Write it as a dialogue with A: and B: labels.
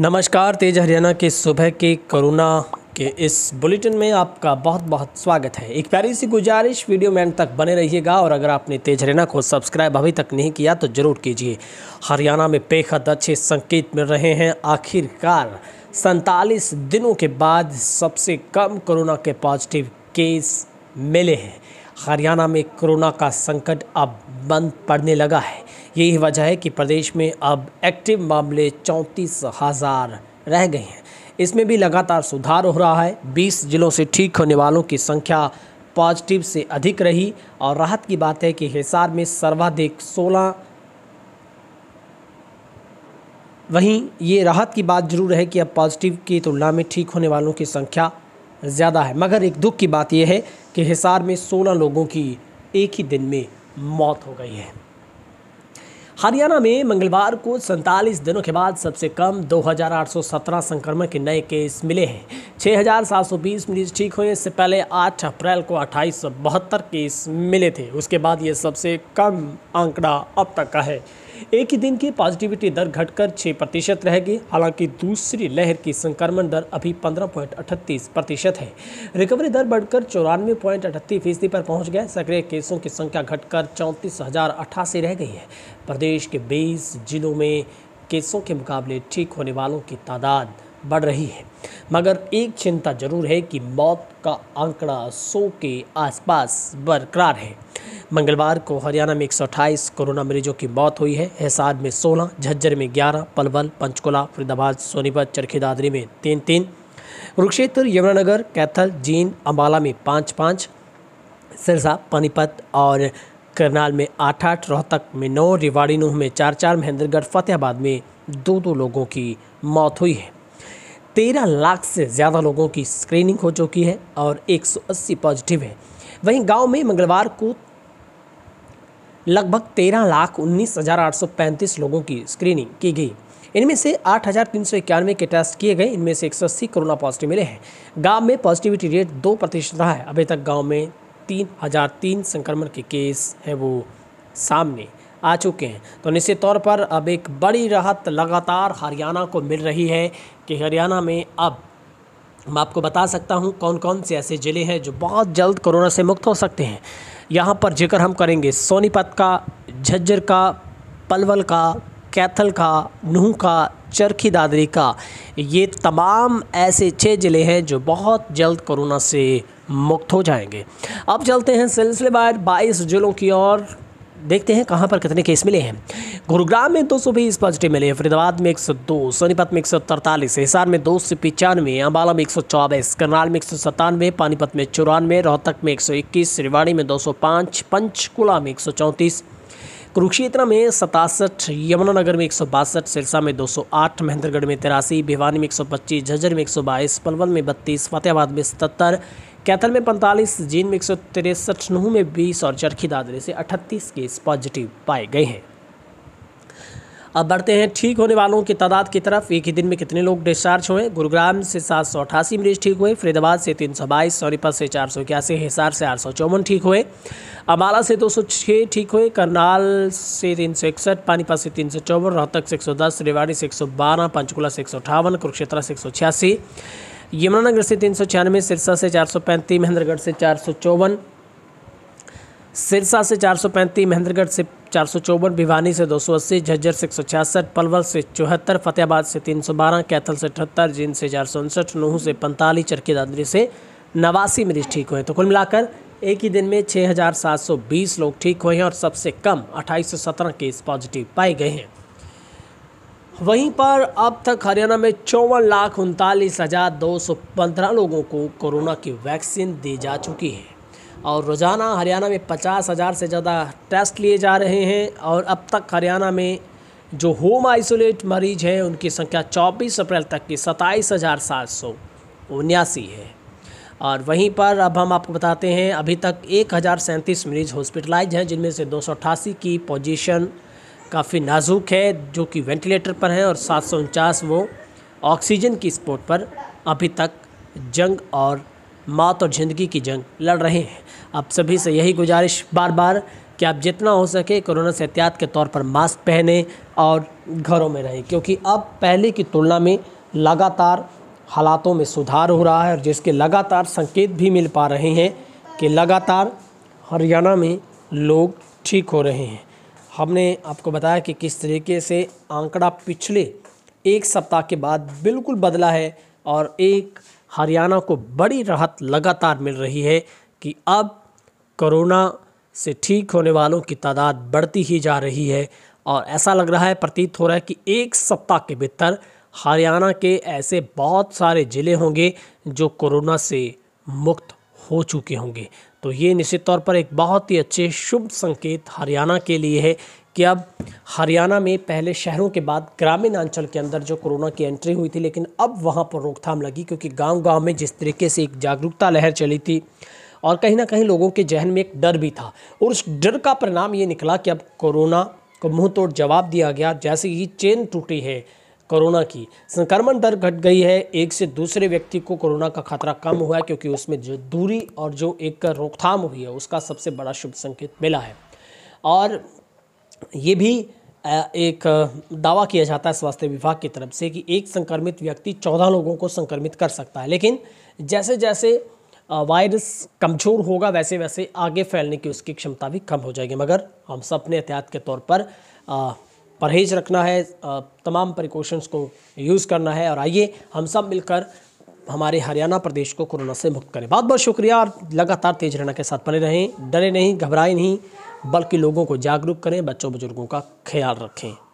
A: नमस्कार तेज हरियाणा के सुबह के कोरोना के इस बुलेटिन में आपका बहुत बहुत स्वागत है एक प्यारी सी गुजारिश वीडियो में तक बने रहिएगा और अगर आपने तेज हरियाणा को सब्सक्राइब अभी तक नहीं किया तो ज़रूर कीजिए हरियाणा में बेहद अच्छे संकेत मिल रहे हैं आखिरकार सैंतालीस दिनों के बाद सबसे कम कोरोना के पॉजिटिव केस मिले हैं हरियाणा में कोरोना का संकट अब बंद पड़ने लगा है यही वजह है कि प्रदेश में अब एक्टिव मामले चौंतीस हज़ार रह गए हैं इसमें भी लगातार सुधार हो रहा है 20 जिलों से ठीक होने वालों की संख्या पॉजिटिव से अधिक रही और राहत की बात है कि हिसार में सर्वाधिक 16 वहीं ये राहत की बात जरूर है कि अब पॉजिटिव की तुलना में ठीक होने वालों की संख्या ज़्यादा है मगर एक दुख की बात यह है कि हिसार में 16 लोगों की एक ही दिन में मौत हो गई है हरियाणा में मंगलवार को सैंतालीस दिनों के बाद सबसे कम 2,817 संक्रमण के नए केस मिले हैं 6,720 मरीज ठीक हुए इससे पहले 8 अप्रैल को अट्ठाईस केस मिले थे उसके बाद ये सबसे कम आंकड़ा अब तक का है एक ही दिन की पॉजिटिविटी दर घटकर छः प्रतिशत रहेगी हालांकि दूसरी लहर की संक्रमण दर अभी पंद्रह पॉइंट प्रतिशत है रिकवरी दर बढ़कर चौरानवे पॉइंट अठतीस फीसदी पर पहुंच गया सक्रिय केसों की संख्या घटकर चौंतीस हजार अठासी रह गई है प्रदेश के बीस जिलों में केसों के मुकाबले ठीक होने वालों की तादाद बढ़ रही है मगर एक चिंता जरूर है कि मौत का आंकड़ा सौ के आसपास बरकरार है मंगलवार को हरियाणा में 128 कोरोना मरीजों की मौत हुई है हिसार में 16, झज्जर में 11, पलवल पंचकुला फरीदाबाद सोनीपत चरखी दादरी में तीन तीन कुरुक्षेत्र यमुनानगर कैथल जींद अम्बाला में पाँच पाँच सिरसा पानीपत और करनाल में आठ आठ रोहतक में नौ रिवाड़ी नूह में चार चार महेंद्रगढ़ फतेहाबाद में दो दो लोगों की मौत हुई है तेरह लाख से ज़्यादा लोगों की स्क्रीनिंग हो चुकी है और 180 पॉजिटिव है वहीं गांव में मंगलवार को लगभग तेरह लाख उन्नीस हज़ार आठ सौ पैंतीस लोगों की स्क्रीनिंग की गई इनमें से आठ हज़ार तीन सौ इक्यानवे के टेस्ट किए गए इनमें से एक सौ अस्सी कोरोना पॉजिटिव मिले हैं गांव में पॉजिटिविटी रेट दो प्रतिशत रहा है अभी तक गांव में तीन हज़ार तीन संक्रमण के केस हैं वो सामने आ चुके हैं तो निश्चित तौर पर अब एक बड़ी राहत लगातार हरियाणा को मिल रही है कि हरियाणा में अब मैं आपको बता सकता हूँ कौन कौन से ऐसे ज़िले हैं जो बहुत जल्द कोरोना से मुक्त हो सकते हैं यहाँ पर जिक्र हम करेंगे सोनीपत का झज्जर का पलवल का कैथल का नूह का चरखी दादरी का ये तमाम ऐसे छः ज़िले हैं जो बहुत जल्द कोरोना से मुक्त हो जाएंगे अब चलते हैं सिलसिलेवार बाईस ज़िलों की ओर देखते हैं कहाँ पर कितने केस मिले हैं गुरुग्राम में दो सौ बीस पॉजिटिव मिले फरीदाबाद में एक सौ दो सोनीपत में एक सौ तरतालीस हिसार में दो सौ पचानवे अम्बाला में एक सौ चौबीस करनाल में एक सौ सतानवे पानीपत में चौरानवे रोहतक में एक सौ इक्कीस रेवाड़ी में दो सौ पाँच पंचकुला में एक सौ चौंतीस कुरुक्षेत्र में सतासठ यमुनानगर में एक सौ बासठ सिरसा में 208 महेंद्रगढ़ में तिरासी भिवानी में पच्चीस झज्जर में बाईस पलवल में बत्तीस फतेहाबाद में सतहत्तर कैथल में पैंतालीस जीन में एक नूह में बीस और चरखी दादरी से अठतीस केस पॉजिटिव पाए गए हैं अब बढ़ते हैं ठीक होने वालों की तादाद की तरफ एक ही दिन में कितने लोग डिस्चार्ज हुए गुरुग्राम से सात सौ अठासी मरीज ठीक हुए फरीदाबाद से तीन सौ बाईस सोनीपत से चार सौ इक्यासी हिसार से आठ सौ चौवन ठीक हुए अम्बाला से दो सौ छः ठीक हुए करनाल से तीन सौ इकसठ पानीपत से तीन सौ चौवन रोहतक से एक सौ दस रेवाड़ी से एक सौ बारह पंचकुला से एक सौ अठावन कुरुक्षेत्रा से एक सौ छियासी यमुनानगर से तीन सौ छियानवे सिरसा से चार सौ पैंतीस महेंद्रगढ़ से चार सौ चौवन सिरसा से चार सौ पैंतीस महेंद्रगढ़ से चार सौ चौवन भिवानी से दो सौ अस्सी झज्जर से एक सौ छियासठ पलवल से चौहत्तर फतेहाबाद से तीन सौ बारह कैथल से अठहत्तर जींद से चार सौ उनसठ नूह से पैंतालीस चरखी दादरी से नवासी मरीज ठीक हुए तो कुल मिलाकर एक ही दिन में छः हज़ार सात सौ बीस लोग ठीक हुए हैं और सबसे कम अट्ठाईस सौ सत्रह केस पॉजिटिव पाए गए हैं वहीं पर अब तक हरियाणा में चौवन लाख उनतालीस हज़ार दो सौ पंद्रह लोगों को कोरोना की वैक्सीन दी जा चुकी है और रोज़ाना हरियाणा में पचास हज़ार से ज़्यादा टेस्ट लिए जा रहे हैं और अब तक हरियाणा में जो होम आइसोलेट मरीज हैं उनकी संख्या चौबीस अप्रैल तक की सताईस हज़ार सात सौ उन्यासी है और वहीं पर अब हम आपको बताते हैं अभी तक एक हज़ार सैंतीस मरीज हॉस्पिटलाइज हैं जिनमें से दो सौ अट्ठासी की पोजीशन काफ़ी नाजुक है जो कि वेंटिलेटर पर है और सात वो ऑक्सीजन की स्पोर्ट पर अभी तक जंग और मौत और ज़िंदगी की जंग लड़ रहे हैं आप सभी से यही गुजारिश बार बार कि आप जितना हो सके कोरोना से एहतियात के तौर पर मास्क पहने और घरों में रहें क्योंकि अब पहले की तुलना में लगातार हालातों में सुधार हो रहा है और जिसके लगातार संकेत भी मिल पा रहे हैं कि लगातार हरियाणा में लोग ठीक हो रहे हैं हमने आपको बताया कि किस तरीके से आंकड़ा पिछले एक सप्ताह के बाद बिल्कुल बदला है और एक हरियाणा को बड़ी राहत लगातार मिल रही है कि अब कोरोना से ठीक होने वालों की तादाद बढ़ती ही जा रही है और ऐसा लग रहा है प्रतीत हो रहा है कि एक सप्ताह के भीतर हरियाणा के ऐसे बहुत सारे ज़िले होंगे जो कोरोना से मुक्त हो चुके होंगे तो ये निश्चित तौर पर एक बहुत ही अच्छे शुभ संकेत हरियाणा के लिए है कि अब हरियाणा में पहले शहरों के बाद ग्रामीण अंचल के अंदर जो कोरोना की एंट्री हुई थी लेकिन अब वहाँ पर रोकथाम लगी क्योंकि गांव गांव में जिस तरीके से एक जागरूकता लहर चली थी और कहीं ना कहीं लोगों के जहन में एक डर भी था और उस डर का परिणाम ये निकला कि अब कोरोना को मुँह तोड़ जवाब दिया गया जैसे ही चेन टूटी है कोरोना की संक्रमण दर घट गई है एक से दूसरे व्यक्ति को कोरोना का खतरा कम हुआ है क्योंकि उसमें जो दूरी और जो एक रोकथाम हुई है उसका सबसे बड़ा शुभ संकेत मिला है और ये भी एक दावा किया जाता है स्वास्थ्य विभाग की तरफ से कि एक संक्रमित व्यक्ति चौदह लोगों को संक्रमित कर सकता है लेकिन जैसे जैसे वायरस कमज़ोर होगा वैसे वैसे आगे फैलने की उसकी क्षमता भी कम हो जाएगी मगर हम सब ने एहतियात के तौर पर परहेज रखना है तमाम प्रिकॉशंस को यूज़ करना है और आइए हम सब मिलकर हमारे हरियाणा प्रदेश को कोरोना से मुक्त करें बहुत बहुत शुक्रिया और लगातार तेज रहना के साथ बने रहें डरे नहीं घबराए नहीं बल्कि लोगों को जागरूक करें बच्चों बुजुर्गों का ख्याल रखें